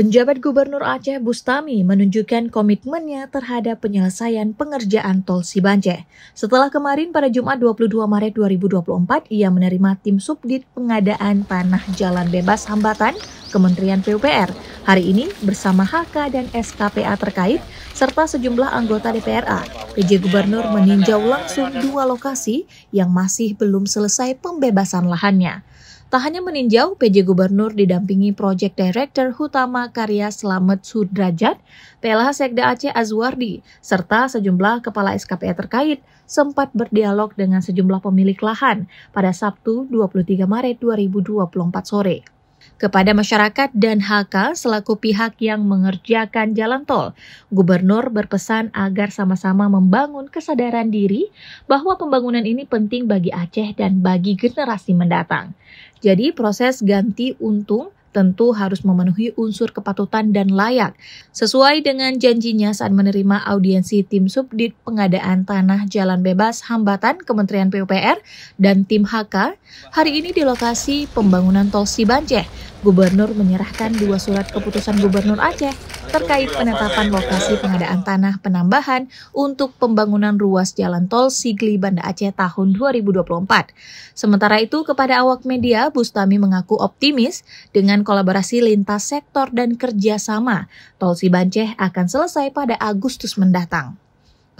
Penjabat Gubernur Aceh Bustami menunjukkan komitmennya terhadap penyelesaian pengerjaan Tol Sibanje. Setelah kemarin pada Jumat 22 Maret 2024, ia menerima tim subdit pengadaan tanah jalan bebas hambatan Kementerian PUPR. Hari ini bersama HK dan SKPA terkait serta sejumlah anggota DPRA, PJ Gubernur meninjau langsung dua lokasi yang masih belum selesai pembebasan lahannya. Tak hanya meninjau, PJ Gubernur didampingi Project Director Hutama Karya Selamat Sudrajat, PLH Sekda Aceh Azwardi, serta sejumlah kepala SKPA terkait sempat berdialog dengan sejumlah pemilik lahan pada Sabtu 23 Maret 2024 sore kepada masyarakat dan HK selaku pihak yang mengerjakan jalan tol. Gubernur berpesan agar sama-sama membangun kesadaran diri bahwa pembangunan ini penting bagi Aceh dan bagi generasi mendatang. Jadi proses ganti untung tentu harus memenuhi unsur kepatutan dan layak, sesuai dengan janjinya saat menerima audiensi tim subdit pengadaan tanah jalan bebas hambatan Kementerian PUPR dan tim HK hari ini di lokasi pembangunan Tol Sibanceh, Gubernur menyerahkan dua surat keputusan Gubernur Aceh terkait penetapan lokasi pengadaan tanah penambahan untuk pembangunan ruas jalan tol Sigli Banda Aceh tahun 2024. Sementara itu, kepada awak media, Bustami mengaku optimis dengan kolaborasi lintas sektor dan kerjasama, tol Sibanceh akan selesai pada Agustus mendatang.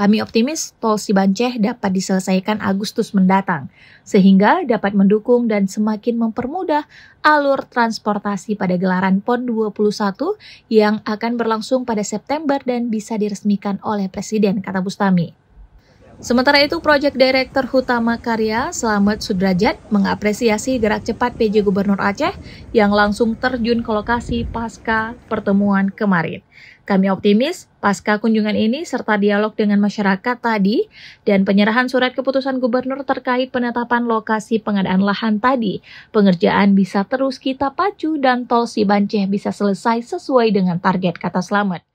Kami optimis tol Sibanceh dapat diselesaikan Agustus mendatang, sehingga dapat mendukung dan semakin mempermudah alur transportasi pada gelaran PON 21 yang akan berlangsung pada September dan bisa diresmikan oleh Presiden, kata Bustami. Sementara itu, Project Director Hutama Karya Slamet Sudrajat mengapresiasi gerak cepat PJ Gubernur Aceh yang langsung terjun ke lokasi pasca pertemuan kemarin. Kami optimis pasca kunjungan ini serta dialog dengan masyarakat tadi dan penyerahan surat keputusan gubernur terkait penetapan lokasi pengadaan lahan tadi, pengerjaan bisa terus kita pacu dan tol Sibanceh bisa selesai sesuai dengan target kata Slamet.